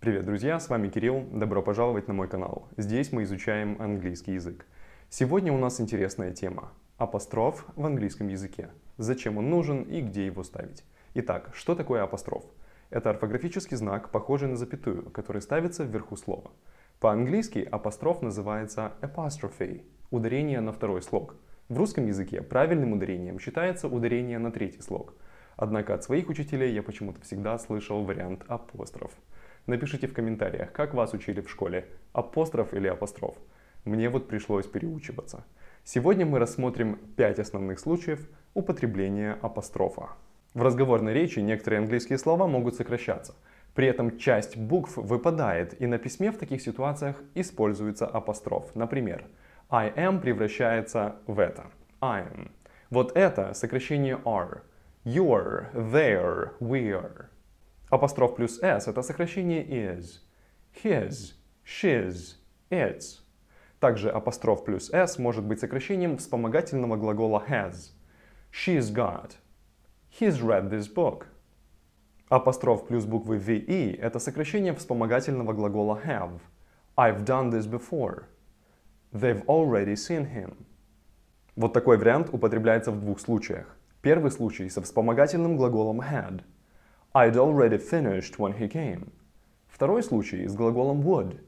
Привет, друзья, с вами Кирилл, добро пожаловать на мой канал. Здесь мы изучаем английский язык. Сегодня у нас интересная тема – апостроф в английском языке. Зачем он нужен и где его ставить? Итак, что такое апостроф? Это орфографический знак, похожий на запятую, который ставится вверху слова. По-английски апостроф называется apostrophe – ударение на второй слог. В русском языке правильным ударением считается ударение на третий слог. Однако от своих учителей я почему-то всегда слышал вариант апостроф. Напишите в комментариях, как вас учили в школе, апостроф или апостроф. Мне вот пришлось переучиваться. Сегодня мы рассмотрим пять основных случаев употребления апострофа. В разговорной речи некоторые английские слова могут сокращаться. При этом часть букв выпадает, и на письме в таких ситуациях используется апостроф. Например, I am превращается в это. I am. Вот это сокращение are. You're, there, we're. Апостроф плюс s – это сокращение is. His, she's, its. Также апостроф плюс s может быть сокращением вспомогательного глагола has. She's got. He's read this book. Апостроф плюс буквы VE – это сокращение вспомогательного глагола have. I've done this before. They've already seen him. Вот такой вариант употребляется в двух случаях. Первый случай со вспомогательным глаголом had – I'd already finished when he came. Второй случай с глаголом would.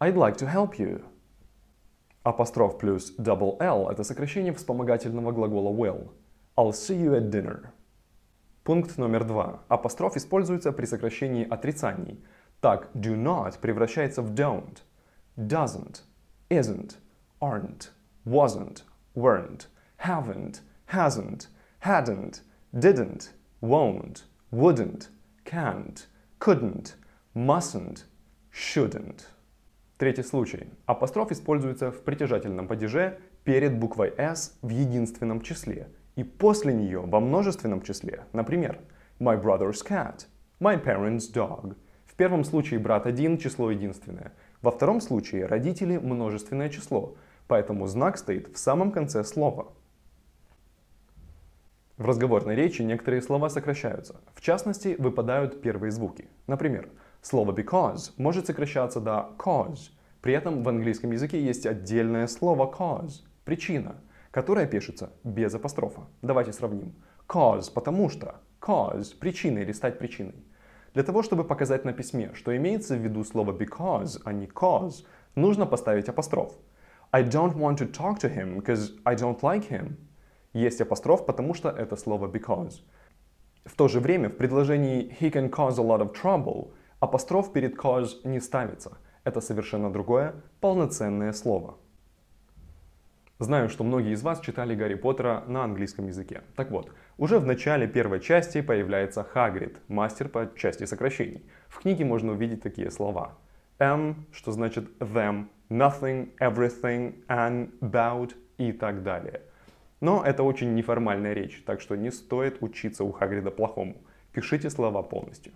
I'd like to help you. Апостроф плюс double L – это сокращение вспомогательного глагола will. I'll see you at dinner. Пункт номер два. Апостроф используется при сокращении отрицаний. Так, do not превращается в don't, doesn't, isn't, aren't, wasn't, weren't, haven't, hasn't, hadn't, didn't, won't – wouldn't, can't, couldn't, mustn't, shouldn't. Третий случай. Апостроф используется в притяжательном падеже перед буквой s в единственном числе и после нее во множественном числе. Например, my brother's cat, my parents' dog. В первом случае брат один, число единственное. Во втором случае родители множественное число, поэтому знак стоит в самом конце слова. В разговорной речи некоторые слова сокращаются. В частности, выпадают первые звуки. Например, слово because может сокращаться до cause. При этом в английском языке есть отдельное слово cause – причина, которое пишется без апострофа. Давайте сравним. Cause – потому что. Cause – причина или стать причиной. Для того, чтобы показать на письме, что имеется в виду слово because, а не cause, нужно поставить апостроф. I don't want to talk to him, because I don't like him есть апостроф, потому что это слово because. В то же время в предложении he can cause a lot of trouble апостроф перед cause не ставится. Это совершенно другое, полноценное слово. Знаю, что многие из вас читали Гарри Поттера на английском языке. Так вот, уже в начале первой части появляется Хагрид, мастер по части сокращений. В книге можно увидеть такие слова. Am, что значит them, nothing, everything, and, about и так далее. Но это очень неформальная речь, так что не стоит учиться у Хагрида плохому. Пишите слова полностью.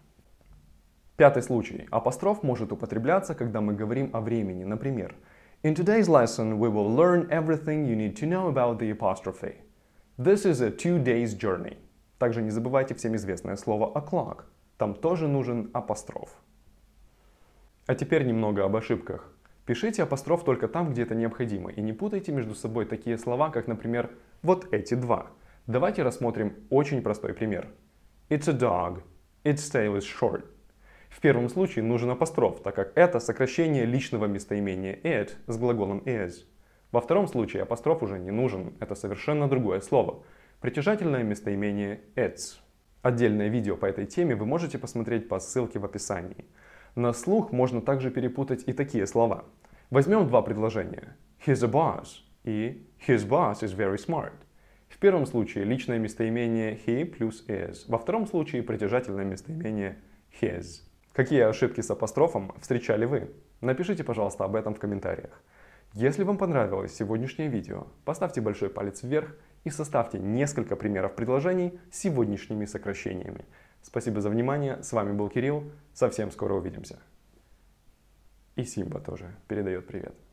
Пятый случай. Апостроф может употребляться, когда мы говорим о времени. Например, In today's lesson we will learn everything you need to know about the apostrophe. This is a two days journey. Также не забывайте всем известное слово o'clock. Там тоже нужен апостроф. А теперь немного об ошибках. Пишите апостроф только там, где это необходимо, и не путайте между собой такие слова, как, например, вот эти два. Давайте рассмотрим очень простой пример. It's a dog. Its tail is short. В первом случае нужен апостроф, так как это сокращение личного местоимения it с глаголом is. Во втором случае апостроф уже не нужен, это совершенно другое слово. Притяжательное местоимение its. Отдельное видео по этой теме вы можете посмотреть по ссылке в описании. На слух можно также перепутать и такие слова. Возьмем два предложения. He's a boss и His boss is very smart. В первом случае личное местоимение he плюс is. Во втором случае притяжательное местоимение his. Какие ошибки с апострофом встречали вы? Напишите, пожалуйста, об этом в комментариях. Если вам понравилось сегодняшнее видео, поставьте большой палец вверх и составьте несколько примеров предложений с сегодняшними сокращениями. Спасибо за внимание, с вами был Кирилл, совсем скоро увидимся. И Симба тоже передает привет.